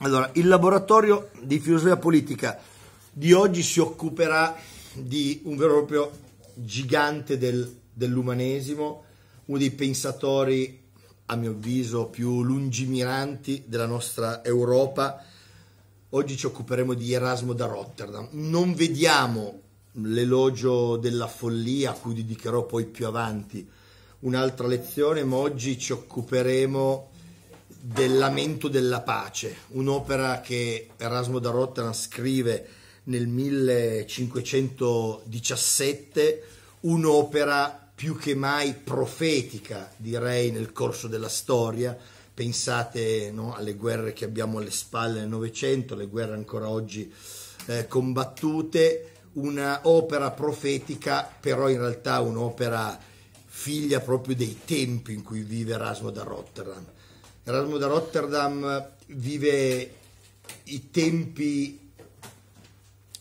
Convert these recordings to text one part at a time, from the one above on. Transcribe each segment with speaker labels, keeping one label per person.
Speaker 1: Allora, il laboratorio di filosofia politica di oggi si occuperà di un vero e proprio gigante del, dell'umanesimo, uno dei pensatori, a mio avviso, più lungimiranti della nostra Europa. Oggi ci occuperemo di Erasmo da Rotterdam. Non vediamo l'elogio della follia, a cui dedicherò poi più avanti un'altra lezione, ma oggi ci occuperemo del Lamento della Pace, un'opera che Erasmo da Rotterdam scrive nel 1517, un'opera più che mai profetica, direi, nel corso della storia. Pensate no, alle guerre che abbiamo alle spalle nel Novecento, le guerre ancora oggi eh, combattute, un'opera profetica, però in realtà un'opera figlia proprio dei tempi in cui vive Erasmo da Rotterdam Erasmo da Rotterdam vive i tempi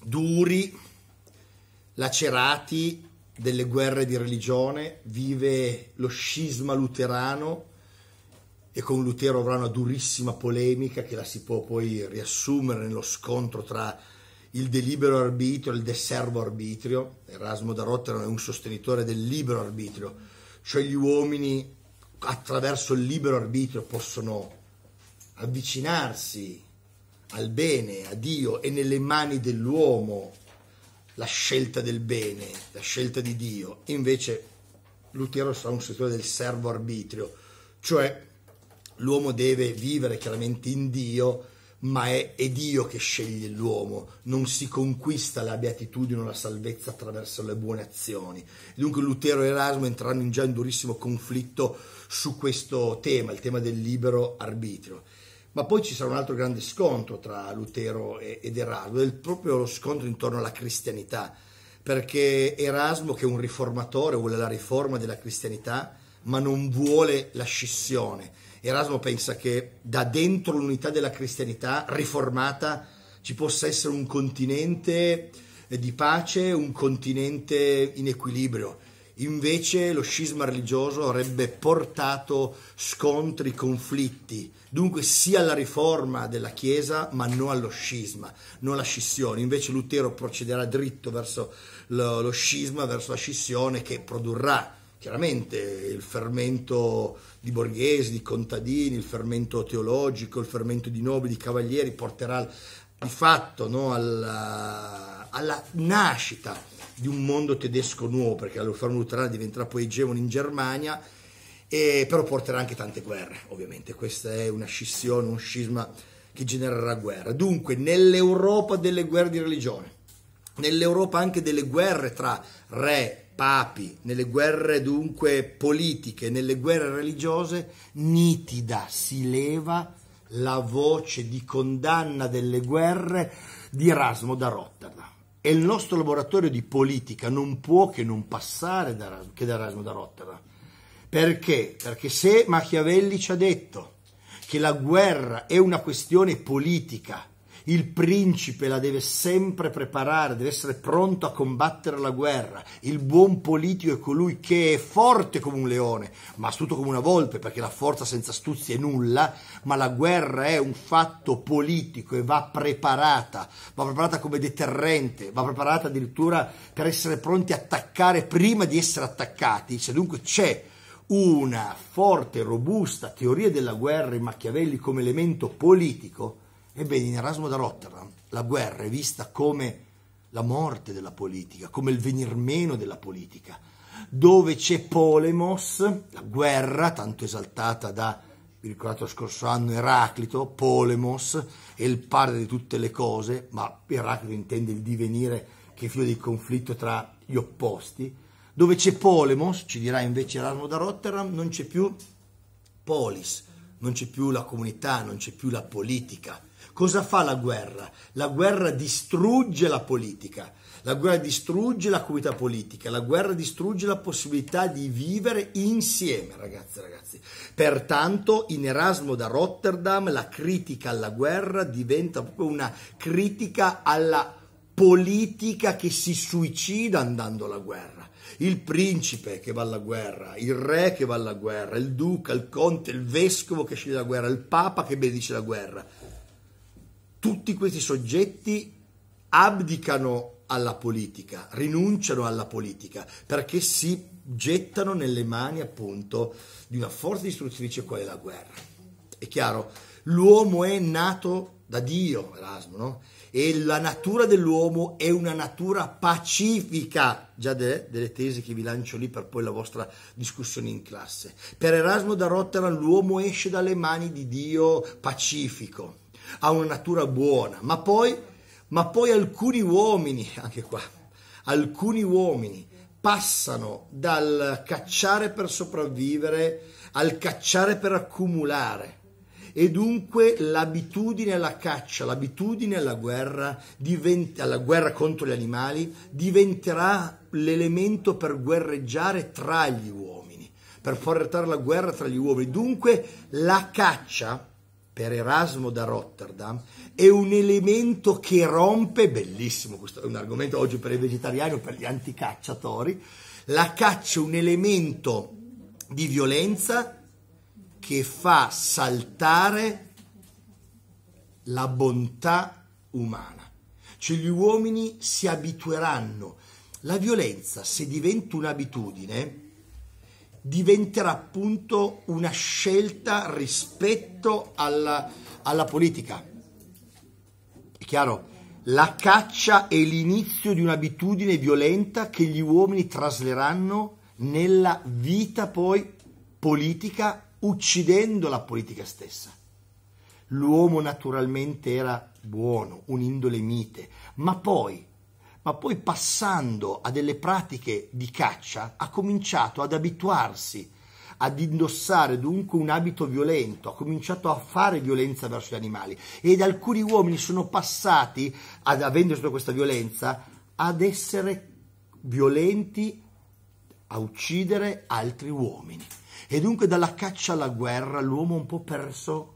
Speaker 1: duri, lacerati delle guerre di religione, vive lo scisma luterano e con Lutero avrà una durissima polemica che la si può poi riassumere nello scontro tra il delibero arbitrio e il deservo arbitrio. Erasmo da Rotterdam è un sostenitore del libero arbitrio, cioè gli uomini attraverso il libero arbitrio possono avvicinarsi al bene, a Dio, è nelle mani dell'uomo la scelta del bene, la scelta di Dio. Invece Lutero sarà un settore del servo arbitrio, cioè l'uomo deve vivere chiaramente in Dio, ma è, è, Dio che sceglie l'uomo, non si conquista la beatitudine o la salvezza attraverso le buone azioni. Dunque Lutero e Erasmo entrano in già in durissimo conflitto su questo tema, il tema del libero arbitrio. Ma poi ci sarà un altro grande scontro tra Lutero ed Erasmo, è proprio lo scontro intorno alla cristianità, perché Erasmo, che è un riformatore, vuole la riforma della cristianità, ma non vuole la scissione. Erasmo pensa che da dentro l'unità della cristianità riformata ci possa essere un continente di pace, un continente in equilibrio. Invece lo scisma religioso avrebbe portato scontri, conflitti, dunque sia alla riforma della Chiesa, ma non allo scisma, non alla scissione. Invece Lutero procederà dritto verso lo, lo scisma, verso la scissione che produrrà chiaramente il fermento di borghesi, di contadini, il fermento teologico, il fermento di nobili, di cavalieri, porterà di fatto no, alla, alla nascita di un mondo tedesco nuovo, perché la riforma luterana diventerà poi egemone in Germania, e però porterà anche tante guerre, ovviamente. Questa è una scissione, un scisma che genererà guerra. Dunque, nell'Europa delle guerre di religione, nell'Europa anche delle guerre tra re, papi, nelle guerre dunque politiche, nelle guerre religiose, nitida si leva la voce di condanna delle guerre di Erasmo da Rotterdam e il nostro laboratorio di politica non può che non passare da che da Erasmo da Rotterdam. Perché? Perché se Machiavelli ci ha detto che la guerra è una questione politica, il principe la deve sempre preparare, deve essere pronto a combattere la guerra. Il buon politico è colui che è forte come un leone, ma astuto come una volpe, perché la forza senza astuzia è nulla, ma la guerra è un fatto politico e va preparata, va preparata come deterrente, va preparata addirittura per essere pronti a attaccare prima di essere attaccati. Se dunque c'è una forte robusta teoria della guerra in Machiavelli come elemento politico, Ebbene, in Erasmo da Rotterdam, la guerra è vista come la morte della politica, come il venir meno della politica, dove c'è Polemos, la guerra tanto esaltata da, vi ricordate lo scorso anno, Eraclito, Polemos è il padre di tutte le cose, ma Eraclito intende il divenire che è figlio del conflitto tra gli opposti, dove c'è Polemos, ci dirà invece Erasmo da Rotterdam, non c'è più Polis, non c'è più la comunità, non c'è più la politica. Cosa fa la guerra? La guerra distrugge la politica, la guerra distrugge la comunità politica, la guerra distrugge la possibilità di vivere insieme, ragazzi e ragazzi. Pertanto in Erasmo da Rotterdam la critica alla guerra diventa proprio una critica alla politica che si suicida andando alla guerra il principe che va alla guerra, il re che va alla guerra, il duca, il conte, il vescovo che sceglie la guerra, il papa che benedice la guerra. Tutti questi soggetti abdicano alla politica, rinunciano alla politica perché si gettano nelle mani appunto di una forza distruttrice quale è la guerra. È chiaro, l'uomo è nato da Dio, Erasmo, no? E la natura dell'uomo è una natura pacifica, già de, delle tesi che vi lancio lì per poi la vostra discussione in classe. Per Erasmo da Rotterdam l'uomo esce dalle mani di Dio pacifico, ha una natura buona, ma poi, ma poi alcuni uomini, anche qua, alcuni uomini passano dal cacciare per sopravvivere al cacciare per accumulare e dunque l'abitudine alla caccia, l'abitudine alla guerra, divent- alla guerra contro gli animali, diventerà l'elemento per guerreggiare tra gli uomini, per portare la guerra tra gli uomini. Dunque la caccia, per Erasmo da Rotterdam, è un elemento che rompe, bellissimo, questo è un argomento oggi per i vegetariani o per gli anticacciatori, la caccia è un elemento di violenza che fa saltare la bontà umana. Cioè gli uomini si abitueranno. La violenza, se diventa un'abitudine, diventerà appunto una scelta rispetto alla, alla politica. È chiaro? La caccia è l'inizio di un'abitudine violenta che gli uomini trasleranno nella vita poi politica uccidendo la politica stessa. L'uomo naturalmente era buono, un'indole mite, ma poi, ma poi passando a delle pratiche di caccia ha cominciato ad abituarsi ad indossare dunque un abito violento, ha cominciato a fare violenza verso gli animali ed alcuni uomini sono passati, ad, avendo sotto questa violenza, ad essere violenti, a uccidere altri uomini. E dunque dalla caccia alla guerra l'uomo un po' perso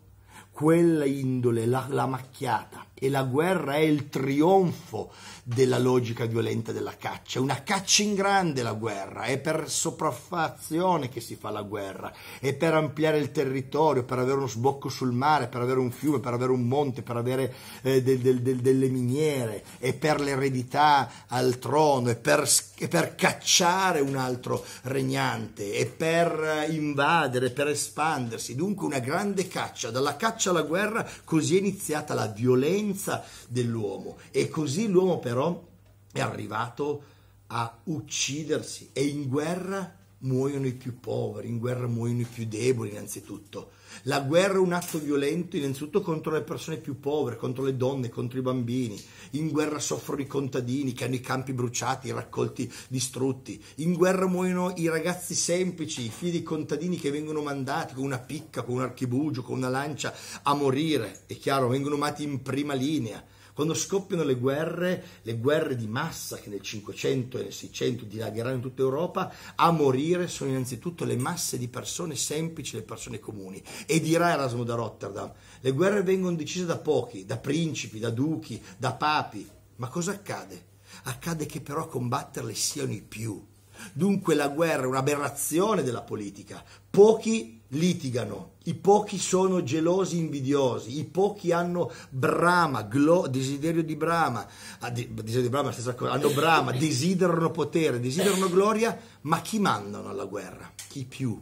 Speaker 1: quella indole, la, la macchiata, e la guerra è il trionfo della logica violenta della caccia, è una caccia in grande la guerra, è per sopraffazione che si fa la guerra, è per ampliare il territorio, per avere uno sbocco sul mare, per avere un fiume, per avere un monte, per avere eh, del, del, del, delle miniere, è per l'eredità al trono, è per, è per cacciare un altro regnante, è per eh, invadere, per espandersi, dunque una grande caccia, dalla caccia alla guerra così è iniziata la violenza coscienza dell'uomo e così l'uomo però è arrivato a uccidersi, è in guerra muoiono i più poveri, in guerra muoiono i più deboli innanzitutto. La guerra è un atto violento innanzitutto contro le persone più povere, contro le donne, contro i bambini. In guerra soffrono i contadini che hanno i campi bruciati, i raccolti distrutti. In guerra muoiono i ragazzi semplici, i figli dei contadini che vengono mandati con una picca, con un archibugio, con una lancia a morire. È chiaro, vengono mati in prima linea quando scoppiano le guerre, le guerre di massa che nel 500 e nel 600 dilagheranno in tutta Europa, a morire sono innanzitutto le masse di persone semplici, le persone comuni. E dirà Erasmo da Rotterdam, le guerre vengono decise da pochi, da principi, da duchi, da papi. Ma cosa accade? Accade che però a combatterle siano i più. Dunque la guerra è un'aberrazione della politica. Pochi litigano, i pochi sono gelosi, invidiosi, i pochi hanno brama, glo, desiderio di brama, ah, desiderio di brama stessa cosa, hanno brama, desiderano potere, desiderano gloria, ma chi mandano alla guerra? Chi più?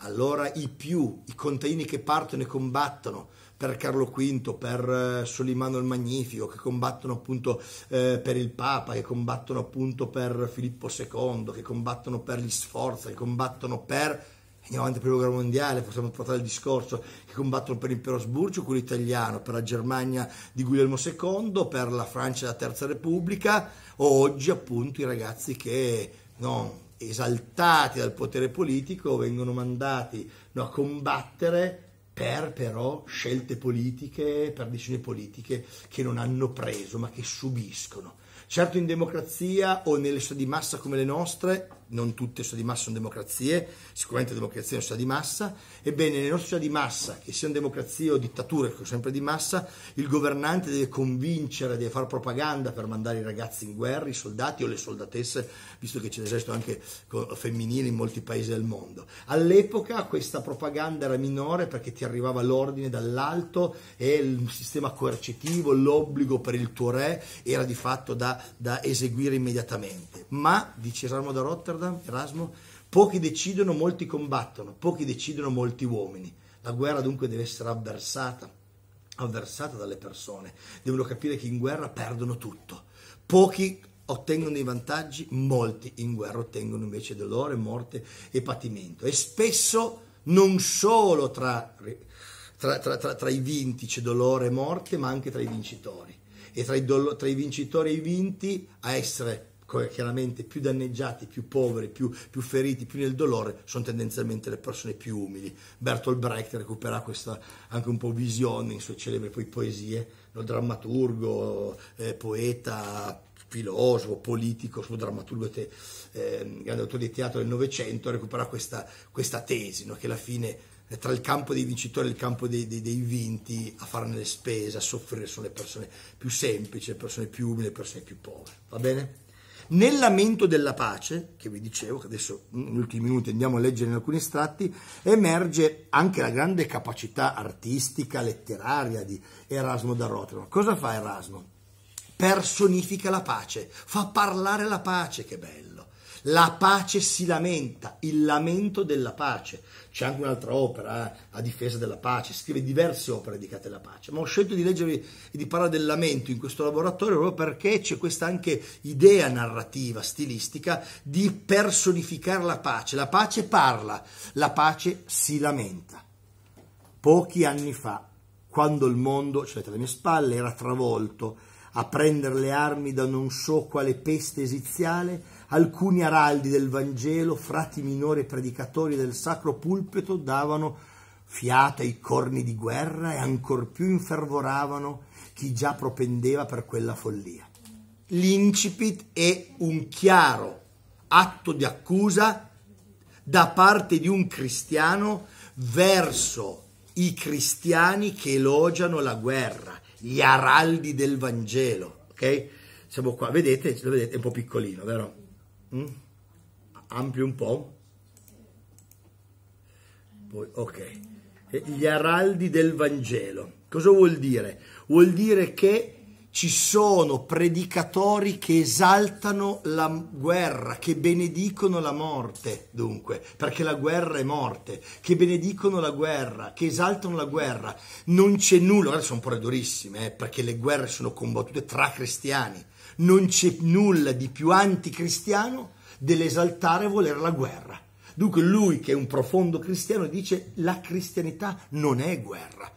Speaker 1: Allora i più, i contadini che partono e combattono, per Carlo V, per eh, Solimano il Magnifico, che combattono appunto eh, per il Papa, che combattono appunto per Filippo II, che combattono per gli Sforza, che combattono per andiamo avanti per la guerra mondiale, possiamo portare il discorso che combattono per l'impero Asburgio, quello italiano, per la Germania di Guglielmo II, per la Francia della Terza Repubblica, o oggi appunto i ragazzi che no, esaltati dal potere politico vengono mandati no, a combattere per però scelte politiche, per decisioni politiche che non hanno preso ma che subiscono. Certo in democrazia o nelle società di massa come le nostre non tutte società di massa sono democrazie, sicuramente democrazia è una società di massa, ebbene nelle nostre società di massa, che siano democrazie o dittature, che sono sempre di massa, il governante deve convincere, deve fare propaganda per mandare i ragazzi in guerra, i soldati o le soldatesse, visto che c'è l'esercito anche femminile in molti paesi del mondo. All'epoca questa propaganda era minore perché ti arrivava l'ordine dall'alto e il sistema coercitivo, l'obbligo per il tuo re era di fatto da, da eseguire immediatamente. Ma, dice Salmo da Rotterdam, Amsterdam, Erasmo, pochi decidono, molti combattono, pochi decidono, molti uomini. La guerra dunque deve essere avversata, avversata dalle persone. Devono capire che in guerra perdono tutto. Pochi ottengono i vantaggi, molti in guerra ottengono invece dolore, morte e patimento. E spesso non solo tra, tra, tra, tra i vinti c'è dolore e morte, ma anche tra i vincitori. E tra i, dolo, i vincitori e i vinti a essere chiaramente più danneggiati, più poveri, più, più, feriti, più nel dolore, sono tendenzialmente le persone più umili. Bertolt Brecht recupera questa anche un po' visione in sue celebre poi, poesie, lo drammaturgo, eh, poeta, filosofo, politico, suo drammaturgo, te, eh, grande autore di teatro del Novecento, recupera questa, questa tesi, no? che alla fine eh, tra il campo dei vincitori e il campo dei, dei, dei, vinti a farne le spese, a soffrire sono le persone più semplici, le persone più umili, le persone più povere. Va bene? Nel lamento della pace, che vi dicevo, che adesso mm, negli ultimi minuti andiamo a leggere in alcuni estratti, emerge anche la grande capacità artistica, letteraria di Erasmo da Rotterdam. Cosa fa Erasmo? Personifica la pace, fa parlare la pace, che bello la pace si lamenta, il lamento della pace. C'è anche un'altra opera eh, a difesa della pace, scrive diverse opere dedicate alla pace, ma ho scelto di leggere e di parlare del lamento in questo laboratorio proprio perché c'è questa anche idea narrativa, stilistica, di personificare la pace. La pace parla, la pace si lamenta. Pochi anni fa, quando il mondo, cioè tra le mie spalle, era travolto a prendere le armi da non so quale peste esiziale, alcuni araldi del Vangelo, frati minori e predicatori del sacro pulpito davano fiato ai corni di guerra e ancor più infervoravano chi già propendeva per quella follia. L'incipit è un chiaro atto di accusa da parte di un cristiano verso i cristiani che elogiano la guerra, gli araldi del Vangelo, ok? Siamo qua, vedete, vedete è un po' piccolino, vero? Mm? Ampio un po'. Poi, ok. Eh, gli araldi del Vangelo. Cosa vuol dire? Vuol dire che ci sono predicatori che esaltano la guerra, che benedicono la morte, dunque, perché la guerra è morte, che benedicono la guerra, che esaltano la guerra. Non c'è nulla, guarda, sono parole durissime, eh, perché le guerre sono combattute tra cristiani non c'è nulla di più anticristiano dell'esaltare e voler la guerra. Dunque lui che è un profondo cristiano dice la cristianità non è guerra.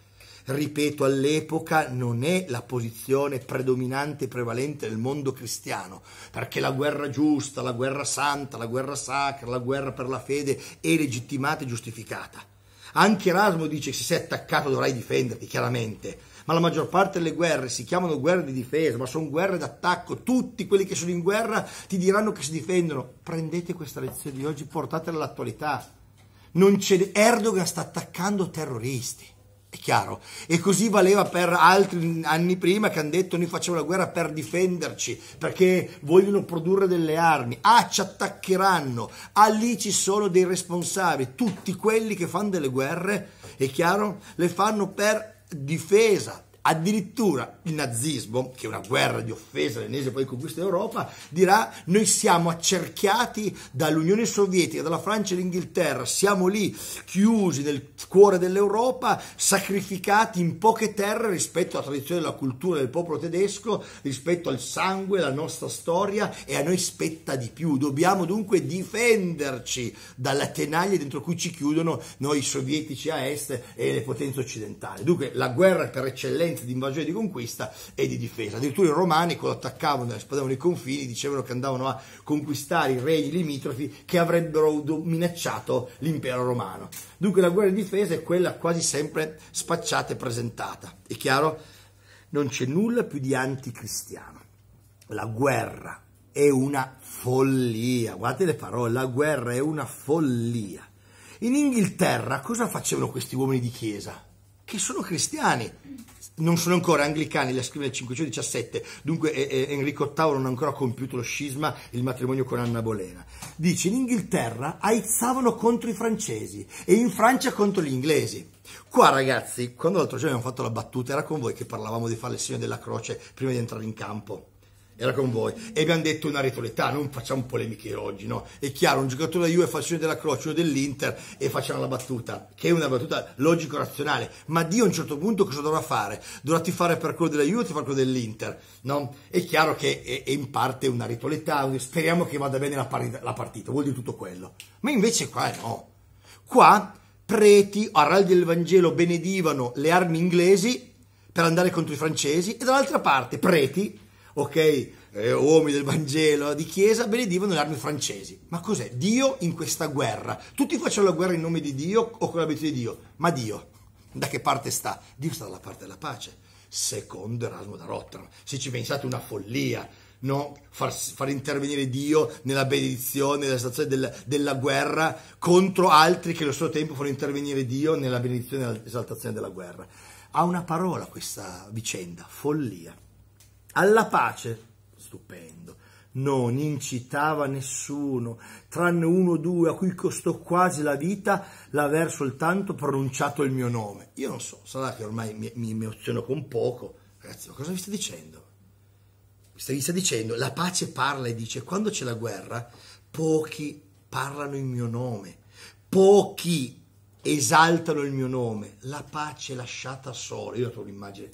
Speaker 1: Ripeto, all'epoca non è la posizione predominante e prevalente nel mondo cristiano, perché la guerra giusta, la guerra santa, la guerra sacra, la guerra per la fede è legittimata e giustificata. Anche Erasmo dice che se sei attaccato dovrai difenderti, chiaramente, ma la maggior parte delle guerre si chiamano guerre di difesa, ma sono guerre d'attacco. Tutti quelli che sono in guerra ti diranno che si difendono. Prendete questa lezione di oggi, portatela all'attualità. Erdogan sta attaccando terroristi. È chiaro. E così valeva per altri anni prima che hanno detto noi facciamo la guerra per difenderci, perché vogliono produrre delle armi. Ah, ci attaccheranno. Ah, lì ci sono dei responsabili. Tutti quelli che fanno delle guerre, è chiaro, le fanno per difesa Addirittura il nazismo, che è una guerra di offesa, l'ennesima poi conquista d'Europa, dirà noi siamo accerchiati dall'Unione Sovietica, dalla Francia e l'Inghilterra, siamo lì chiusi nel cuore dell'Europa, sacrificati in poche terre rispetto alla tradizione della cultura del popolo tedesco, rispetto al sangue, alla nostra storia e a noi spetta di più. Dobbiamo dunque difenderci dalla tenaglia dentro cui ci chiudono noi sovietici a est e le potenze occidentali. Dunque la guerra per eccellenza strumenti di invasione di conquista e di difesa. Addirittura i romani quando attaccavano e esplodevano i confini dicevano che andavano a conquistare i regni limitrofi che avrebbero minacciato l'impero romano. Dunque la guerra di difesa è quella quasi sempre spacciata e presentata. È chiaro? Non c'è nulla più di anticristiano. La guerra è una follia. Guardate le parole, la guerra è una follia. In Inghilterra cosa facevano questi uomini di chiesa? Che sono cristiani non sono ancora anglicani, la scrive nel 517, dunque eh, eh Enrico VIII non ha ancora compiuto lo scisma, il matrimonio con Anna Bolena. Dice, in Inghilterra aizzavano contro i francesi e in Francia contro gli inglesi. Qua ragazzi, quando l'altro giorno abbiamo fatto la battuta, era con voi che parlavamo di fare il segno della croce prima di entrare in campo era con voi e vi hanno detto una ritualità, ah, non facciamo polemiche oggi, no? È chiaro, un giocatore della Juve fa il della Croce o dell'Inter e facciamo la battuta, che è una battuta logico-razionale, ma Dio a un certo punto cosa dovrà fare? Dovrà fare per quello della Juve o per quello dell'Inter, no? È chiaro che è, è, in parte una ritualità, speriamo che vada bene la, par la partita, vuol dire tutto quello. Ma invece qua no. Qua preti, araldi del Vangelo benedivano le armi inglesi per andare contro i francesi e dall'altra parte preti ok, eh, uomini del Vangelo, di Chiesa, benedivano le armi francesi. Ma cos'è? Dio in questa guerra. Tutti facciano la guerra in nome di Dio o con l'abito di Dio, ma Dio da che parte sta? Dio sta dalla parte della pace, secondo Erasmo da Rotterdam. Se ci pensate una follia, no? Far, far, intervenire Dio nella benedizione, nella situazione della, della, guerra contro altri che allo stesso tempo fanno intervenire Dio nella benedizione e nell'esaltazione della guerra. Ha una parola questa vicenda, follia. Alla pace, stupendo, non incitava nessuno, tranne uno o due a cui costò quasi la vita l'aver soltanto pronunciato il mio nome. Io non so, sarà che ormai mi, emoziono con poco. Ragazzi, ma cosa vi sta dicendo? Vi sta dicendo, la pace parla e dice, quando c'è la guerra, pochi parlano il mio nome, pochi esaltano il mio nome, la pace è lasciata sola. Io ho un'immagine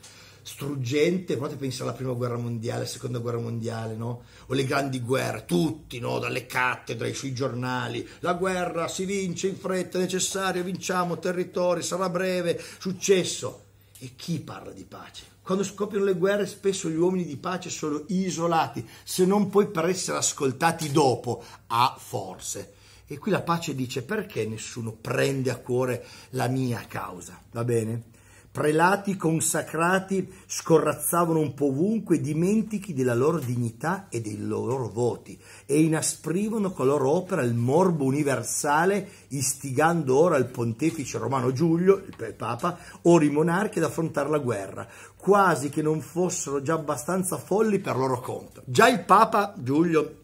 Speaker 1: struggente, provate a alla prima guerra mondiale, alla seconda guerra mondiale, no? O le grandi guerre, tutti, no? Dalle cattedre, sui giornali, la guerra si vince in fretta, è necessario, vinciamo territori, sarà breve, successo. E chi parla di pace? Quando scoppiano le guerre spesso gli uomini di pace sono isolati, se non poi per essere ascoltati dopo, a forse. E qui la pace dice perché nessuno prende a cuore la mia causa, va bene? Prelati consacrati scorrazzavano un po' ovunque dimentichi della loro dignità e dei loro voti e inasprivano con la loro opera il morbo universale, istigando ora il pontefice romano Giulio, il Papa, ora i monarchi ad affrontare la guerra, quasi che non fossero già abbastanza folli per loro conto. Già il Papa Giulio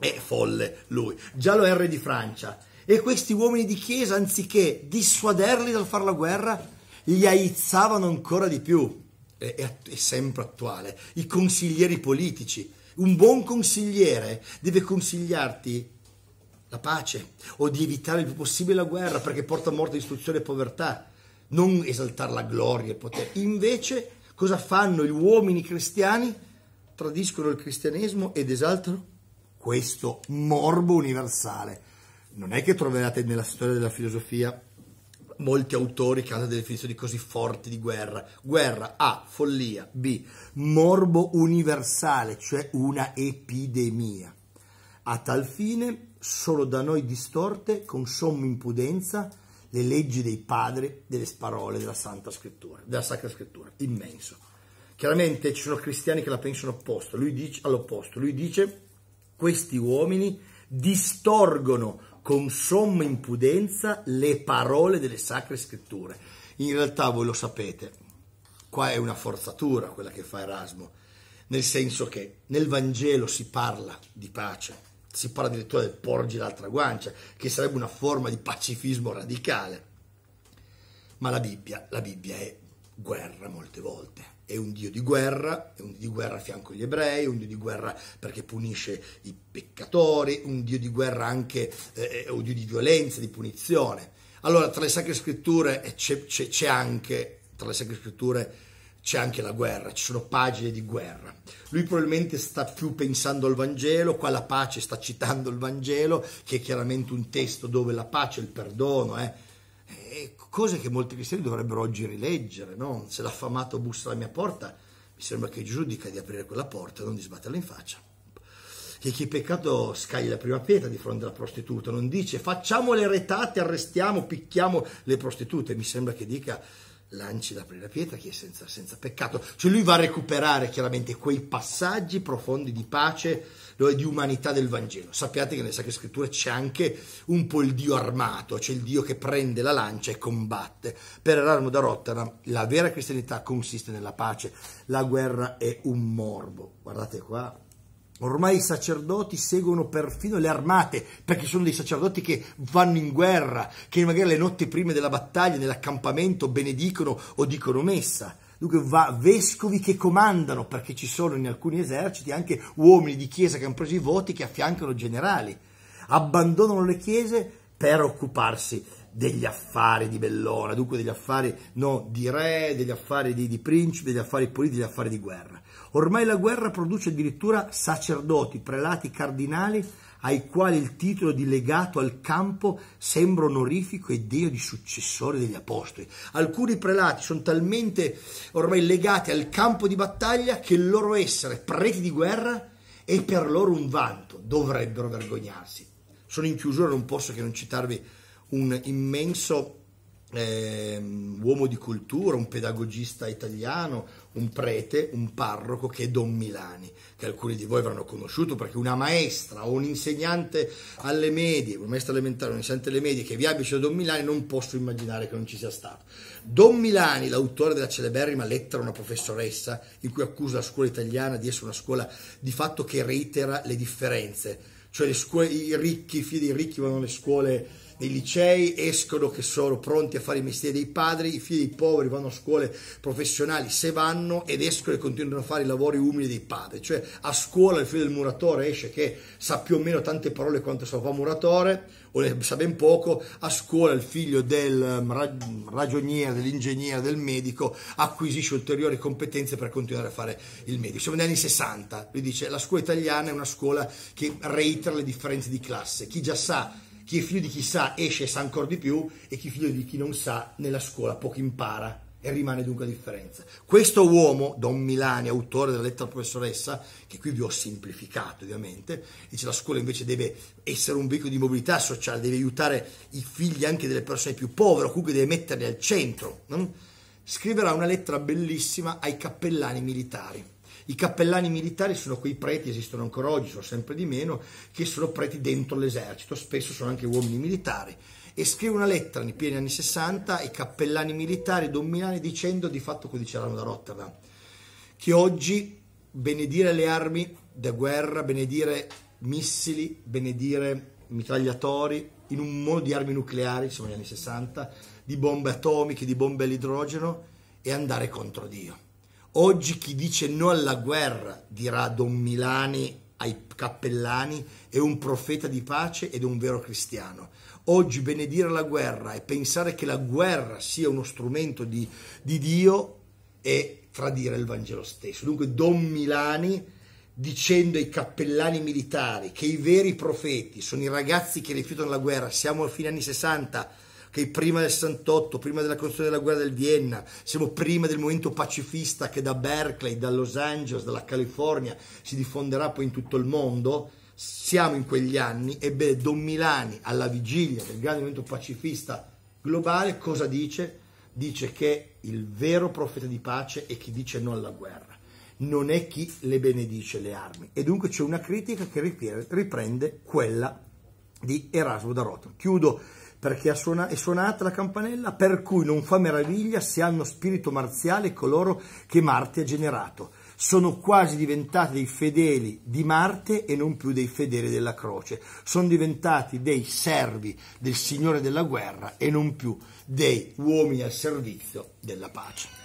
Speaker 1: è folle, lui, già lo è re di Francia. E questi uomini di chiesa, anziché dissuaderli dal fare la guerra, li aizzavano ancora di più. È, è, è sempre attuale. I consiglieri politici. Un buon consigliere deve consigliarti la pace o di evitare il più possibile la guerra perché porta a morte distruzione e povertà. Non esaltare la gloria e il potere. Invece, cosa fanno gli uomini cristiani? Tradiscono il cristianesimo ed esaltano questo morbo universale. Non è che troverete nella storia della filosofia molti autori che hanno delle definizioni così forti di guerra. Guerra A, follia, B, morbo universale, cioè una epidemia. A tal fine, solo da noi distorte, con somma impudenza, le leggi dei padri, delle parole della Santa Scrittura, della Sacra Scrittura, immenso. Chiaramente ci sono cristiani che la pensano opposto, lui dice, all'opposto, lui dice questi uomini distorgono con somma impudenza le parole delle sacre scritture. In realtà voi lo sapete, qua è una forzatura quella che fa Erasmo, nel senso che nel Vangelo si parla di pace, si parla addirittura del porgi l'altra guancia, che sarebbe una forma di pacifismo radicale. Ma la Bibbia, la Bibbia è guerra molte volte è un dio di guerra, è un dio di guerra a fianco agli ebrei, è un dio di guerra perché punisce i peccatori, un dio di guerra anche, eh, è un dio di violenza, di punizione. Allora, tra le sacre scritture eh, c'è, c'è, c'è anche, tra le sacre scritture c'è anche la guerra, ci sono pagine di guerra. Lui probabilmente sta più pensando al Vangelo, qua la pace sta citando il Vangelo, che è chiaramente un testo dove la pace, il perdono, eh, eh, cose che molti cristiani dovrebbero oggi rileggere, no? se l'affamato bussa alla mia porta, mi sembra che Gesù dica di aprire quella porta, e non di sbatterla in faccia. Che chi peccato scagli la prima pietra di fronte alla prostituta, non dice facciamo le retate, arrestiamo, picchiamo le prostitute, mi sembra che dica lanci la prima pietra chi è senza, senza, peccato. Cioè lui va a recuperare chiaramente quei passaggi profondi di pace e di umanità del Vangelo. Sappiate che nelle Sacre Scritture c'è anche un po' il Dio armato, c'è il Dio che prende la lancia e combatte. Per Erasmo da Rotterdam la vera cristianità consiste nella pace, la guerra è un morbo. Guardate qua, Ormai i sacerdoti seguono perfino le armate, perché sono dei sacerdoti che vanno in guerra, che magari le notti prime della battaglia, nell'accampamento, benedicono o dicono messa. Dunque va vescovi che comandano, perché ci sono in alcuni eserciti anche uomini di chiesa che hanno preso i voti che affiancano generali. Abbandonano le chiese per occuparsi degli affari di Bellona, dunque degli affari no, di re, degli affari di, di principi, degli affari politici, degli affari di guerra. Ormai la guerra produce addirittura sacerdoti, prelati, cardinali ai quali il titolo di legato al campo sembra onorifico e Dio di successore degli apostoli. Alcuni prelati sono talmente ormai legati al campo di battaglia che il loro essere preti di guerra è per loro un vanto, dovrebbero vergognarsi. Sono in chiusura, non posso che non citarvi un immenso eh, uomo di cultura, un pedagogista italiano, un prete, un parroco che è Don Milani, che alcuni di voi avranno conosciuto perché una maestra o un insegnante alle medie, un maestro elementare, un insegnante alle medie che vi abbia da Don Milani non posso immaginare che non ci sia stato. Don Milani, l'autore della celeberrima lettera a una professoressa in cui accusa la scuola italiana di essere una scuola di fatto che reitera le differenze, cioè le scuole, i ricchi, i figli dei ricchi vanno alle scuole nei licei escono che sono pronti a fare i mestieri dei padri, i figli dei poveri vanno a scuole professionali se vanno ed escono e continuano a fare i lavori umili dei padri, cioè a scuola il figlio del muratore esce che sa più o meno tante parole quanto so fa muratore o ne sa ben poco, a scuola il figlio del mm, mm, ragioniere, dell'ingegnere, del medico acquisisce ulteriori competenze per continuare a fare il medico. Siamo negli anni 60, lui dice la scuola italiana è una scuola che reitera le differenze di classe, chi già sa chi è figlio di chi sa esce e sa ancora di più e chi è figlio di chi non sa nella scuola poco impara e rimane dunque la differenza. Questo uomo, Don Milani, autore della lettera professoressa, che qui vi ho semplificato ovviamente, dice cioè la scuola invece deve essere un veicolo di mobilità sociale, deve aiutare i figli anche delle persone più povere, comunque deve metterli al centro. No? Scriverà una lettera bellissima ai cappellani militari i cappellani militari sono quei preti, esistono ancora oggi, sono sempre di meno, che sono preti dentro l'esercito, spesso sono anche uomini militari. E scrive una lettera nei pieni anni 60 ai cappellani militari dominani dicendo di fatto come dicevano da Rotterdam, che oggi benedire le armi da guerra, benedire missili, benedire mitragliatori, in un mondo di armi nucleari, sono negli anni 60, di bombe atomiche, di bombe all'idrogeno e andare contro Dio. Oggi chi dice no alla guerra, dirà Don Milani ai cappellani, è un profeta di pace ed è un vero cristiano. Oggi benedire la guerra e pensare che la guerra sia uno strumento di, di Dio è tradire il Vangelo stesso. Dunque Don Milani dicendo ai cappellani militari che i veri profeti sono i ragazzi che rifiutano la guerra, siamo a fine anni 60, che prima del 68, prima della costruzione della guerra del Vienna, siamo prima del movimento pacifista che da Berkeley, da Los Angeles, dalla California si diffonderà poi in tutto il mondo, siamo in quegli anni, ebbene Don Milani alla vigilia del grande movimento pacifista globale cosa dice? Dice che il vero profeta di pace è chi dice no alla guerra non è chi le benedice le armi. E dunque c'è una critica che riprende quella di Erasmo da Rotterdam. Chiudo perché è suonata la campanella, per cui non fa meraviglia se hanno spirito marziale coloro che Marte ha generato. Sono quasi diventati dei fedeli di Marte e non più dei fedeli della croce. Sono diventati dei servi del Signore della guerra e non più dei uomini al servizio della pace.